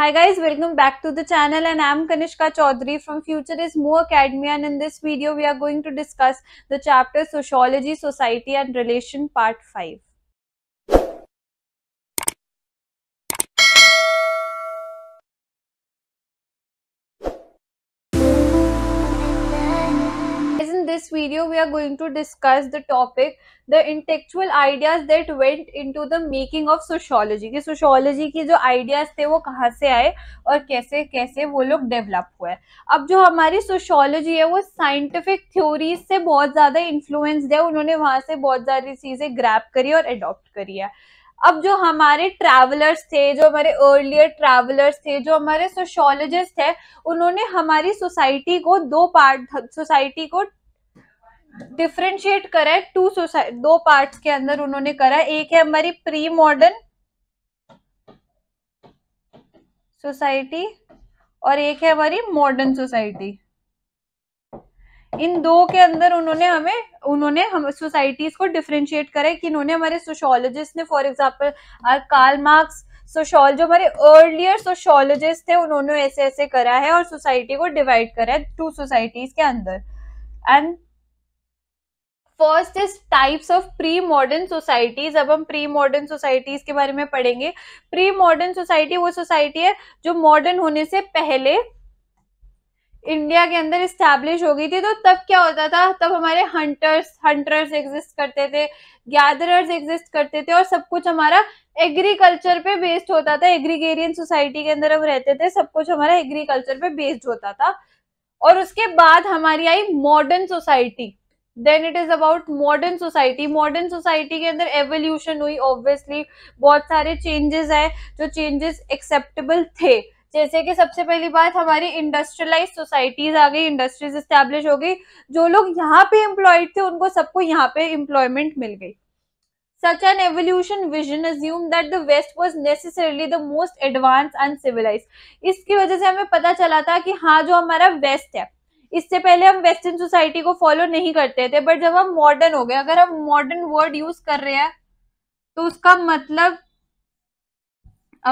Hi guys, welcome back to the channel and I'm Kanishka Chaudhary from Future is Mo Academy and in this video we are going to discuss the chapter Sociology, Society and Relation Part 5. this video, we are going to discuss the topic, the intellectual ideas that went into the making of sociology. ki sociology ki jo ideas the wo kahan se aaye aur kaise kaise wo log develop हुए ab jo hamari sociology hai wo scientific theories se bahut zyada influenced hai unhone wahan se bahut zyada cheeze grab kari aur adopt kari hai अब जो हमारे travellers थे जो हमारे earlier travellers थे जो हमारे सोशोलॉजिस्ट है उन्होंने हमारी सोसाइटी को दो पार्ट सोसाइटी को डिफ्रेंशिएट करा है टू सोसाइटी दो पार्ट्स के अंदर उन्होंने करा है एक है हमारी प्री मॉडर्न सोसाइटी और एक है हमारी मॉडर्न सोसाइटी इन दो के अंदर उन्होंने हमें उन्होंने हम सोसाइटीज को डिफ्रेंशिएट करा है कि इन्होंने हमारे सोशोलॉजिस्ट ने फॉर एग्जाम्पल कार्ल मार्क्स सोशोल जो हमारे अर्लियर सोशोलॉजिस्ट थे उन्होंने ऐसे ऐसे करा है और सोसाइटी को डिवाइड करा है टू सोसाइटीज के अंदर and first is types of pre modern societies अब हम प्री मॉडर्न सोसाइटीज के बारे में पढ़ेंगे प्री मॉडर्न सोसाइटी वो सोसाइटी है जो मॉडर्न होने से पहले इंडिया के अंदर इस्टेब्लिश हो गई थी तो तब क्या होता था तब हमारे हंटर्स हंटर्स एग्जिस्ट करते थे गैदरर्स एग्जिस्ट करते थे और सब कुछ हमारा एग्रीकल्चर पे बेस्ड होता था एग्रीगेरियन सोसाइटी के अंदर हम रहते थे सब कुछ हमारा एग्रीकल्चर पे बेस्ड होता था और उसके बाद हमारी आई modern society then it is about modern society modern society के अंदर एवोल्यूशन हुई ऑब्वियसली बहुत सारे चेंजेस है जो चेंजेस एक्सेप्टेबल थे जैसे कि सबसे पहली बात हमारी इंडस्ट्रियलाइज सोसाइटीज आ गई इंडस्ट्रीज इस्टेब्लिश हो गई जो लोग यहाँ पे एम्प्लॉयड थे उनको सबको यहाँ पे एम्प्लॉयमेंट मिल गई such an evolution vision assume that the west was necessarily the most advance and इसकी वजह से हमें पता चला था कि हाँ जो हमारा वेस्ट है इससे पहले हम वेस्टर्न सोसाइटी को फॉलो नहीं करते थे बट जब हम मॉडर्न हो गए अगर हम मॉडर्न वर्ड यूज कर रहे हैं तो उसका मतलब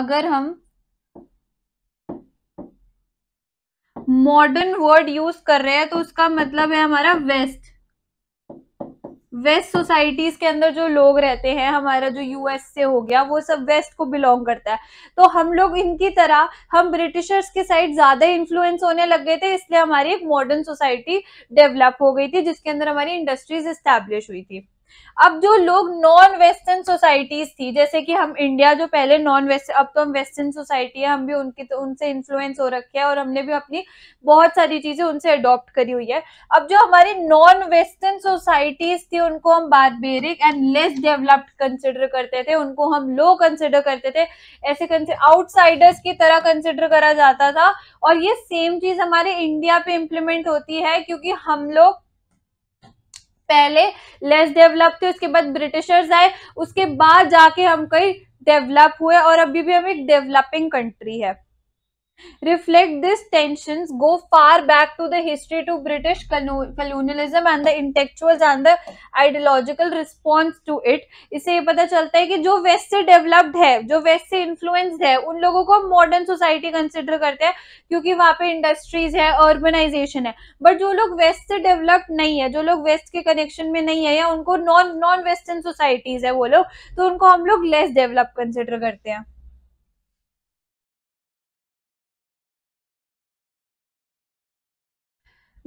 अगर हम मॉडर्न वर्ड यूज कर रहे हैं तो उसका मतलब है हमारा वेस्ट वेस्ट सोसाइटीज के अंदर जो लोग रहते हैं हमारा जो यूएस से हो गया वो सब वेस्ट को बिलोंग करता है तो हम लोग इनकी तरह हम ब्रिटिशर्स के साइड ज्यादा इन्फ्लुएंस होने लग गए थे इसलिए हमारी एक मॉडर्न सोसाइटी डेवलप हो गई थी जिसके अंदर हमारी इंडस्ट्रीज इस्टेब्लिश हुई थी अब जो लोग नॉन वेस्टर्न सोसाइटीज थी जैसे कि हम इंडिया जो पहले नॉन वेस्ट अब तो हम वेस्टर्न सोसाइटी है हम भी उनकी तो उनसे इन्फ्लुएंस हो रखे हैं और हमने भी अपनी बहुत सारी चीजें उनसे अडॉप्ट करी हुई है अब जो हमारी नॉन वेस्टर्न सोसाइटीज थी उनको हम barbaric and less developed consider करते थे उनको हम लो कंसिडर करते थे ऐसे आउटसाइडर्स की तरह कंसिडर करा जाता था और ये सेम चीज हमारे इंडिया पे इम्प्लीमेंट होती है क्योंकि हम लोग पहले लेस डेवलप थे उसके बाद ब्रिटिशर्स आए उसके बाद जाके हम कई डेवलप हुए और अभी भी हम एक डेवलपिंग कंट्री है reflect this tension go far back to the history to british colonialism and the intellectuals and the ideological response to it इससे ये पता चलता है कि जो वेस्ट से डेवलप्ड है जो वेस्ट से इन्फ्लुएंस्ड है उन लोगों को हम मॉडर्न सोसाइटी कंसिडर करते हैं क्योंकि वहां पे इंडस्ट्रीज है अर्बनाइजेशन है बट जो लोग वेस्ट से डेवलप्ड नहीं है जो लोग वेस्ट के कनेक्शन में नहीं है या उनको नॉन वेस्टर्न सोसाइटीज है वो लोग तो उनको हम लोग लेस डेवलप कंसिडर करते हैं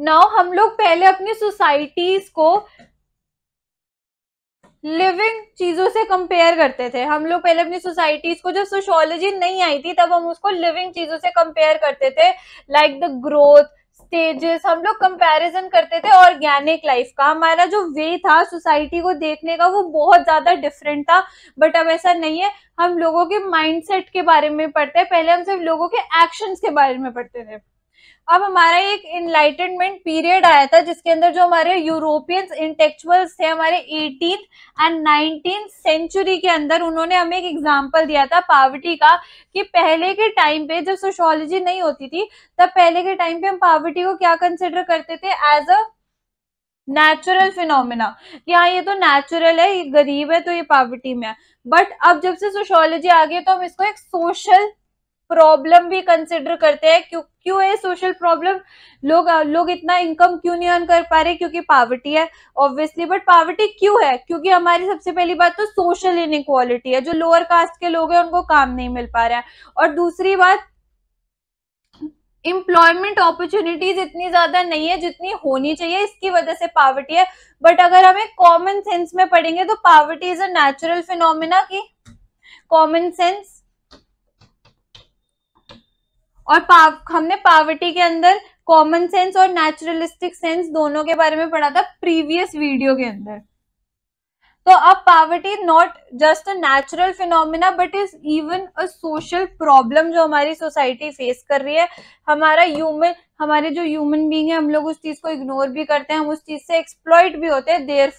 नाउ हम लोग पहले अपनी सोसाइटीज को लिविंग चीजों से कंपेयर करते थे हम लोग पहले अपनी सोसाइटीज को जब सोशोलॉजी नहीं आई थी तब हम उसको लिविंग चीजों से कंपेयर करते थे लाइक द ग्रोथ स्टेजेस हम लोग कंपैरिजन करते थे ऑर्गेनिक लाइफ का हमारा जो वे था सोसाइटी को देखने का वो बहुत ज्यादा डिफरेंट था बट अब ऐसा नहीं है हम लोगों के माइंडसेट के बारे में पढ़ते हैं पहले हम सिर्फ लोगों के एक्शंस के बारे में पढ़ते थे अब हमारा एक इनलाइटनमेंट पीरियड आया था जिसके अंदर जो हमारे यूरोपियन इंटेक्चुअल्स थे हमारे एटीन एंड नाइनटीन सेंचुरी के अंदर उन्होंने हमें एक एग्जाम्पल दिया था पावर्टी का कि पहले के टाइम पे जब सोशोलॉजी नहीं होती थी तब पहले के टाइम पे हम पावर्टी को क्या कंसिडर करते थे एज अ नेचुरल फिनोमिना कि हाँ ये तो नेचुरल है ये गरीब है तो ये पावर्टी में है बट अब जब से सोशोलॉजी आ गई तो हम इसको एक सोशल प्रॉब्लम भी कंसिडर करते हैं क्यों क्यों है सोशल प्रॉब्लम लोग लोग इतना इनकम क्यों नहीं अर्न कर पा रहे क्योंकि पावर्टी है ऑब्वियसली बट पावर्टी क्यों है क्योंकि हमारी सबसे पहली बात तो सोशल इनक्वालिटी है जो लोअर कास्ट के लोग हैं उनको काम नहीं मिल पा रहा है और दूसरी बात इम्प्लॉयमेंट अपॉर्चुनिटीज इतनी ज्यादा नहीं है जितनी होनी चाहिए इसकी वजह से पावर्टी है बट अगर हमें कॉमन सेंस में पढ़ेंगे तो poverty is a natural phenomena की कॉमन सेंस और पाव, हमने पावर्टी के अंदर कॉमन सेंस और नेचुरलिस्टिक सेंस दोनों के बारे में पढ़ा था प्रीवियस वीडियो के अंदर तो अब poverty not just a natural phenomena but is even a social problem जो हमारी सोसाइटी फेस कर रही है हमारा ह्यूमन हमारे जो ह्यूमन बींग है हम लोग उस चीज को इग्नोर भी करते हैं हम उस चीज से एक्सप्लॉइट भी होते हैं there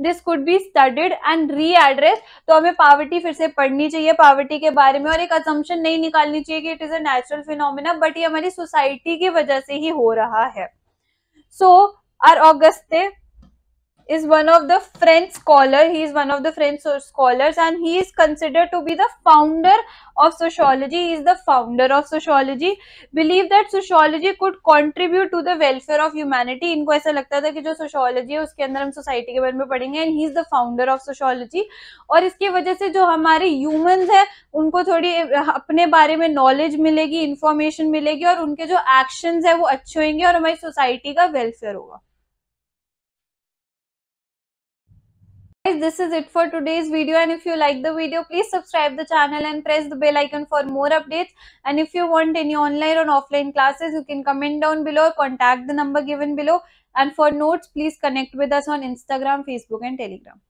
this could be studied and re address तो हमें पावर्टी फिर से पढ़नी चाहिए पावर्टी के बारे में और एक अजम्पन नहीं निकालनी चाहिए कि it is a natural phenomena but ये हमारी सोसाइटी की वजह से ही हो रहा है so are Auguste is one of the French scholar. He is one of the French scholars and he is considered to be the founder of sociology. He is the founder of sociology. Believe that sociology could contribute to the welfare of humanity. इनको aisa lagta tha ki jo sociology hai uske andar hum society ke bare mein padhenge and he is the founder of sociology. aur iski wajah se jo hamare humans hai unko thodi apne bare mein knowledge milegi information milegi aur unke jo actions hai wo acche honge aur hamari society ka welfare hoga this is it for today's video and if you like the video please subscribe the channel and press the bell icon for more updates and if you want any online or offline classes you can comment down below contact the number given below and for notes please connect with us on instagram facebook and telegram